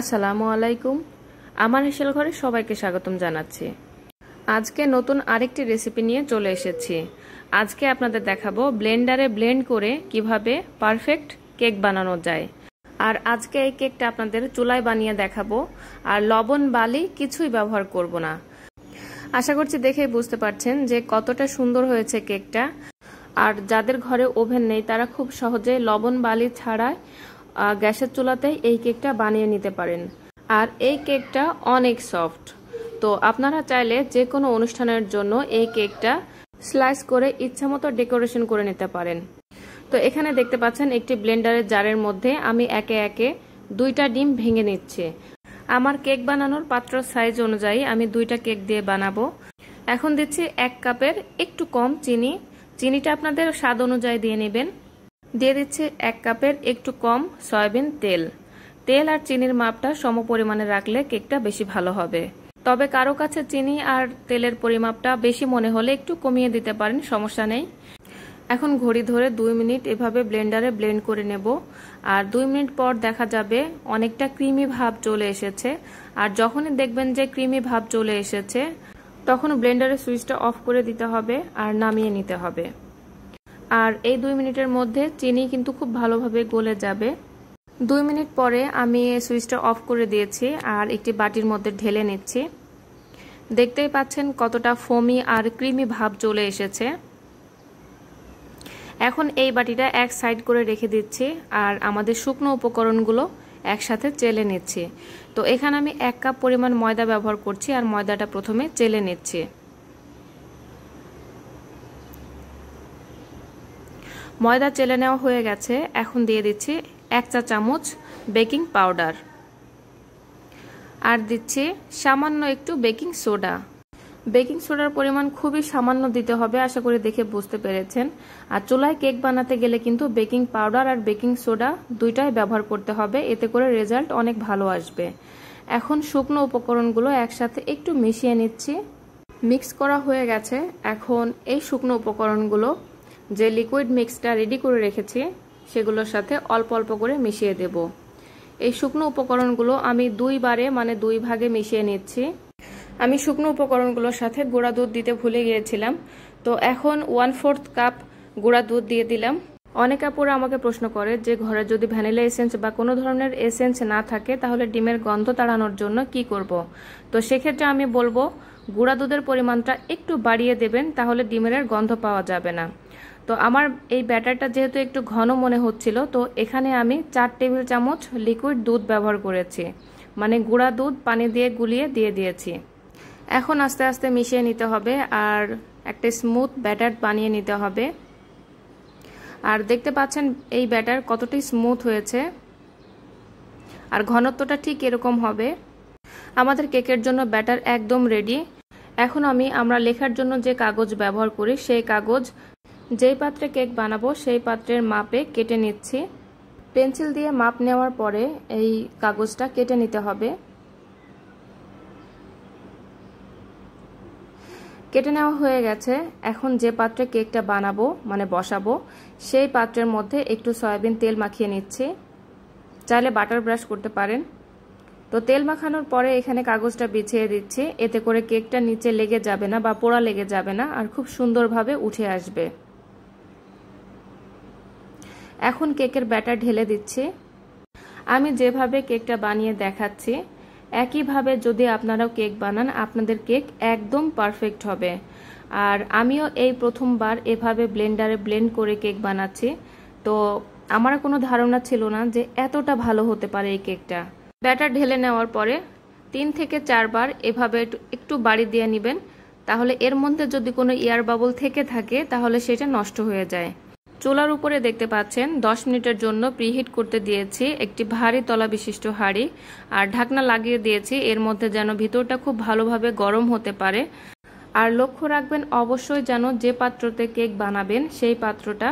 আসসালামু আলাইকুম আমার হেসেল ঘরে সবাইকে স্বাগতম জানাচ্ছি আজকে নতুন আরেকটি রেসিপি নিয়ে চলে এসেছি আজকে আপনাদের দেখাবো ব্লেন্ডারে ব্লেন্ড করে কিভাবে পারফেক্ট কেক বানানো যায় আর আজকে এই কেকটা আপনাদের চুলায় বানিয়ে দেখাবো আর লবণ বালি কিছুই ব্যবহার করব না আশা করছি দেখেই বুঝতে পারছেন যে কতটা সুন্দর হয়েছে কেকটা আর যাদের ঘরে ওভেন নেই তারা খুব সহজে লবণ বালি ছাড়ায় গ্যাসের চুলাতে এই কেকটা বানিয়ে নিতে পারেন আর এই কেকটা অনেক সফট তো আপনারা চাইলে যে কোনো অনুষ্ঠানের জন্য এই কেকটা স্লাইস করে ইচ্ছামতো ডেকোরেশন করে নিতে পারেন তো এখানে দেখতে পাচ্ছেন একটি ব্লেন্ডারের জারের মধ্যে আমি একে একে দুইটা ডিম ভেঙে নিচ্ছে আমার কেক বানানোর পাত্র সাইজ অনুযায়ী আমি দুইটা কেক দিয়ে বানাবো এখন দিচ্ছি এক কাপের একটু কম চিনি চিনিটা আপনাদের স্বাদ অনুযায়ী দিয়ে নেবেন দিয়ে দিচ্ছি এক কাপের একটু কম সয়াবিন তেল তেল আর চিনির মাপটা সম পরিমাণে রাখলে কেকটা বেশি ভালো হবে তবে কারো কাছে চিনি আর তেলের পরিমাপটা বেশি মনে হলে একটু কমিয়ে দিতে পারেন সমস্যা নেই এখন ঘড়ি ধরে দুই মিনিট এভাবে ব্লেন্ডারে ব্লেন্ড করে নেব আর দুই মিনিট পর দেখা যাবে অনেকটা ক্রিমি ভাব চলে এসেছে আর যখনই দেখবেন যে ক্রিমি ভাব চলে এসেছে তখন ব্লেন্ডারের সুইচটা অফ করে দিতে হবে আর নামিয়ে নিতে হবে আর এই দুই মিনিটের মধ্যে চিনি কিন্তু খুব ভালোভাবে গলে যাবে দুই মিনিট পরে আমি সুইচটা অফ করে দিয়েছি আর একটি বাটির মধ্যে ঢেলে নিচ্ছি দেখতেই পাচ্ছেন কতটা ফোমি আর ক্রিমি ভাব চলে এসেছে এখন এই বাটিটা এক সাইড করে রেখে দিচ্ছি আর আমাদের শুকনো উপকরণগুলো একসাথে চেলে নিচ্ছি তো এখানে আমি এক কাপ পরিমাণ ময়দা ব্যবহার করছি আর ময়দাটা প্রথমে চেলে নিচ্ছি ময়দা চেলে নেওয়া হয়ে গেছে এখন দিয়ে দিচ্ছি এক চা চামচ বেকিং পাউডার আর দিচ্ছি সামান্য একটু বেকিং সোডা বেকিং সোডার পরিমাণ খুবই সামান্য দিতে হবে আশা করি দেখে বুঝতে পেরেছেন আর চুলায় কেক বানাতে গেলে কিন্তু বেকিং পাউডার আর বেকিং সোডা দুইটাই ব্যবহার করতে হবে এতে করে রেজাল্ট অনেক ভালো আসবে এখন শুকনো উপকরণগুলো একসাথে একটু মিশিয়ে নিচ্ছি মিক্স করা হয়ে গেছে এখন এই শুকনো উপকরণগুলো যে লিকুইড মিক্সটা রেডি করে রেখেছি সেগুলোর সাথে অল্প অল্প করে মিশিয়ে দেব এই শুকনো উপকরণগুলো আমি দুইবারে মানে দুই ভাগে মিশিয়ে নিচ্ছি আমি শুকনো উপকরণগুলোর সাথে গুঁড়া দুধ দিতে ভুলে গিয়েছিলাম তো এখন ওয়ান ফোর্থ কাপ গুঁড়া দুধ দিয়ে দিলাম অনেক আপুরা আমাকে প্রশ্ন করে যে ঘরে যদি ভ্যানিলা এসেন্স বা কোনো ধরনের এসেন্স না থাকে তাহলে ডিমের গন্ধ তাড়ানোর জন্য কি করব। তো সেক্ষেত্রে আমি বলবো গুঁড়া দুধের পরিমাণটা একটু বাড়িয়ে দেবেন তাহলে ডিমের গন্ধ পাওয়া যাবে না তো আমার এই ব্যাটারটা যেহেতু একটু ঘন মনে হচ্ছিল তো এখানে আমি চার টেবিল চামচ লিকুইড দুধ ব্যবহার করেছি মানে গুঁড়া দুধ পানি দিয়ে গুলিয়ে দিয়ে দিয়েছি এখন আস্তে আস্তে মিশিয়ে নিতে হবে আর একটা স্মুথ ব্যাটার বানিয়ে নিতে হবে আর দেখতে পাচ্ছেন এই ব্যাটার কতটি স্মুথ হয়েছে আর ঘনত্বটা ঠিক এরকম হবে আমাদের কেকের জন্য ব্যাটার একদম রেডি এখন আমি আমরা লেখার জন্য যে কাগজ ব্যবহার করি সেই কাগজ যেই পাত্রে কেক বানাবো সেই পাত্রের মাপে কেটে নিচ্ছি পেন্সিল দিয়ে মাপ নেওয়ার পরে এই কাগজটা কেটে নিতে হবে কেটে নেওয়া হয়ে গেছে এখন যে পাত্রে কেকটা বানাবো মানে বসাবো সেই পাত্রের মধ্যে একটু সয়াবিন তেল মাখিয়ে নিচ্ছি চাইলে বাটার ব্রাশ করতে পারেন তো তেল মাখানোর পরে এখানে কাগজটা বিছিয়ে দিচ্ছি এতে করে কেকটা নিচে লেগে যাবে না বা পোড়া লেগে যাবে না আর খুব সুন্দরভাবে উঠে আসবে এখন কেকের ব্যাটার ঢেলে দিচ্ছি আমি যেভাবে কেকটা বানিয়ে দেখাচ্ছি একইভাবে যদি আপনারাও কেক বানান আপনাদের কেক একদম পারফেক্ট হবে আর আমিও এই প্রথমবার এভাবে ব্লেন্ডারে ব্লেন্ড করে কেক বানাচ্ছি তো আমার কোনো ধারণা ছিল না যে এতটা ভালো হতে পারে এই কেকটা ব্যাটার ঢেলে নেওয়ার পরে তিন থেকে চারবার এভাবে একটু বাড়ি দিয়ে নেবেন তাহলে এর মধ্যে যদি কোনো ইয়ার বাবল থেকে থাকে তাহলে সেটা নষ্ট হয়ে যায় চোলার উপরে দেখতে পাচ্ছেন দশ মিনিটের জন্য প্রিহিট করতে দিয়েছি একটি ভারী তলা বিশিষ্ট হাঁড়ি আর ঢাকনা লাগিয়ে দিয়েছি এর মধ্যে যেন ভিতরটা খুব ভালোভাবে গরম হতে পারে আর লক্ষ্য রাখবেন অবশ্যই যেন যে পাত্রতে কেক বানাবেন সেই পাত্রটা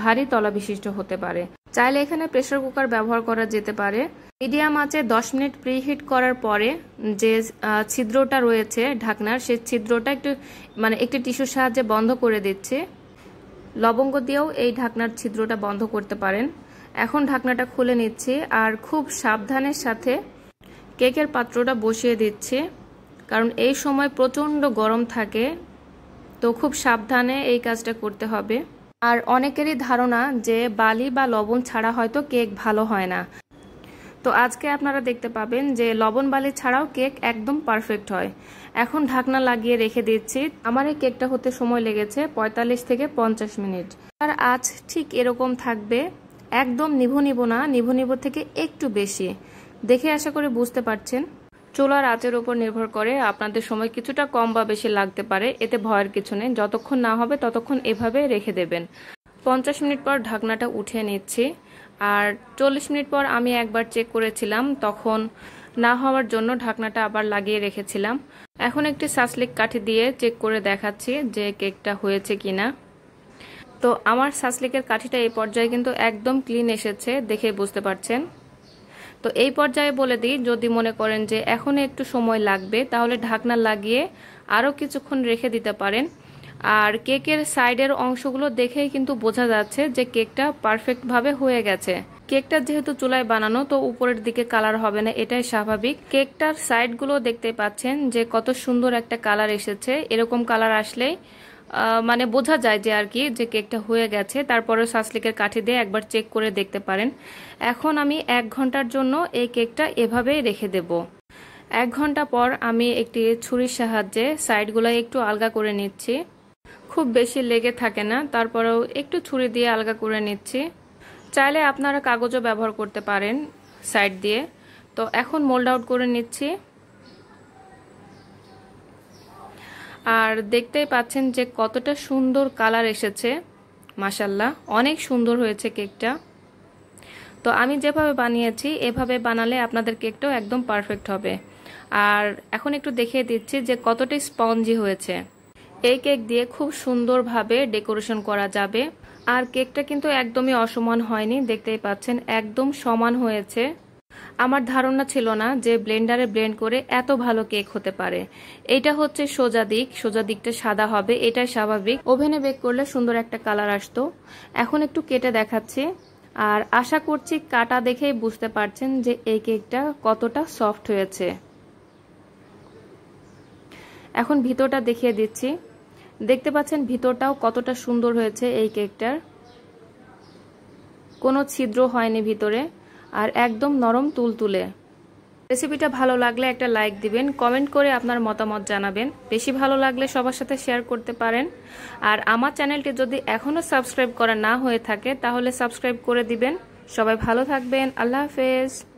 ভারী তলা বিশিষ্ট হতে পারে চাইলে এখানে প্রেশার কুকার ব্যবহার করা যেতে পারে মিডিয়াম আছে দশ মিনিট প্রিহিট করার পরে যে ছিদ্রটা রয়েছে ঢাকনার সেই ছিদ্রটা একটু মানে একটি টিস্যুর সাহায্যে বন্ধ করে দিচ্ছে লবঙ্গ দিয়েও এই ঢাকনার ছিদ্রটা বন্ধ করতে পারেন এখন ঢাকনাটা খুলে নিচ্ছি আর খুব সাবধানের সাথে কেকের পাত্রটা বসিয়ে দিচ্ছি কারণ এই সময় প্রচণ্ড গরম থাকে তো খুব সাবধানে এই কাজটা করতে হবে আর অনেকেরই ধারণা যে বালি বা লবণ ছাড়া হয়তো কেক ভালো হয় না তো আজকে আপনারা দেখতে পাবেন যে লবণ বালি ছাড়াও কেক একদম পারফেক্ট হয় এখন ঢাকনা লাগিয়ে রেখে দিচ্ছি আমার এই কেকটা হতে সময় লেগেছে ৪৫ থেকে ৫০ মিনিট আর আজ ঠিক এরকম থাকবে একদম নিভু নিব না নিভু নিব থেকে একটু বেশি দেখে আশা করে বুঝতে পারছেন চুলার আঁচের উপর নির্ভর করে আপনাদের সময় কিছুটা কম বা বেশি লাগতে পারে এতে ভয়ের কিছু নেই যতক্ষণ না হবে ততক্ষণ এভাবে রেখে দেবেন পঞ্চাশ মিনিট পর ঢাকনাটা উঠিয়ে নিচ্ছি আর চল্লিশ মিনিট পর আমি একবার চেক করেছিলাম তখন না হওয়ার জন্য ঢাকনাটা আবার লাগিয়ে রেখেছিলাম এখন একটি সাসলিক কাঠি দিয়ে চেক করে দেখাচ্ছি যে কেকটা হয়েছে কিনা তো আমার সাসলিকের কাঠিটা এই পর্যায়ে কিন্তু একদম ক্লিন এসেছে দেখে বুঝতে পারছেন তো এই পর্যায়ে বলে দিই যদি মনে করেন যে এখন একটু সময় লাগবে তাহলে ঢাকনা লাগিয়ে আরও কিছুক্ষণ রেখে দিতে পারেন আর কেকের সাইডের অংশগুলো দেখেই কিন্তু বোঝা যাচ্ছে যে কেকটা পারফেক্টভাবে হয়ে গেছে কেকটা যেহেতু চুলায় বানানো তো উপরের দিকে কালার হবে না এটাই স্বাভাবিক কেকটার সাইডগুলো দেখতে পাচ্ছেন যে কত সুন্দর একটা কালার এসেছে এরকম কালার আসলেই মানে বোঝা যায় যে আর কি যে কেকটা হয়ে গেছে তারপরে সাসলিকের কাঠি দিয়ে একবার চেক করে দেখতে পারেন এখন আমি এক ঘন্টার জন্য এই কেকটা এভাবেই রেখে দেব এক ঘন্টা পর আমি একটি ছুরির সাহায্যে সাইডগুলো একটু আলগা করে নিচ্ছি খুব বেশি লেগে থাকে না তারপরেও একটু ছুরি দিয়ে আলগা করে নিচ্ছি চাইলে আপনারা কাগজও ব্যবহার করতে পারেন সাইড দিয়ে তো এখন মোল্ড আউট করে নিচ্ছি আর দেখতেই পাচ্ছেন যে কতটা সুন্দর কালার এসেছে মাসাল্লাহ অনেক সুন্দর হয়েছে কেকটা তো আমি যেভাবে বানিয়েছি এভাবে বানালে আপনাদের কেকটাও একদম পারফেক্ট হবে আর এখন একটু দেখিয়ে দিচ্ছি যে কতটা স্পঞ্জি হয়েছে এই কেক দিয়ে খুব সুন্দরভাবে ডেকোরেশন করা যাবে আর কেকটা কিন্তু একদমই অসমান হয়নি দেখতেই পাচ্ছেন একদম সমান হয়েছে আমার ধারণা ছিল না যে ব্লেন্ডারে ব্লেন্ড করে এত ভালো কেক হতে পারে এটা হচ্ছে সোজা দিক সোজা দিকটা সাদা হবে এটাই স্বাভাবিক ওভেনে বেক করলে সুন্দর একটা কালার আসতো এখন একটু কেটে দেখাচ্ছি আর আশা করছি কাটা দেখেই বুঝতে পারছেন যে এই কেকটা কতটা সফট হয়েছে এখন ভিতরটা দেখিয়ে দিচ্ছি দেখতে পাচ্ছেন ভিতরটাও কতটা সুন্দর হয়েছে এই কেকটার কোনো ছিদ্র হয়নি ভিতরে আর একদম নরম তুলতুলে রেসিপিটা ভালো লাগলে একটা লাইক দিবেন কমেন্ট করে আপনার মতামত জানাবেন বেশি ভালো লাগলে সবার সাথে শেয়ার করতে পারেন আর আমার চ্যানেলটি যদি এখনও সাবস্ক্রাইব করা না হয়ে থাকে তাহলে সাবস্ক্রাইব করে দিবেন সবাই ভালো থাকবেন আল্লাহ হাফেজ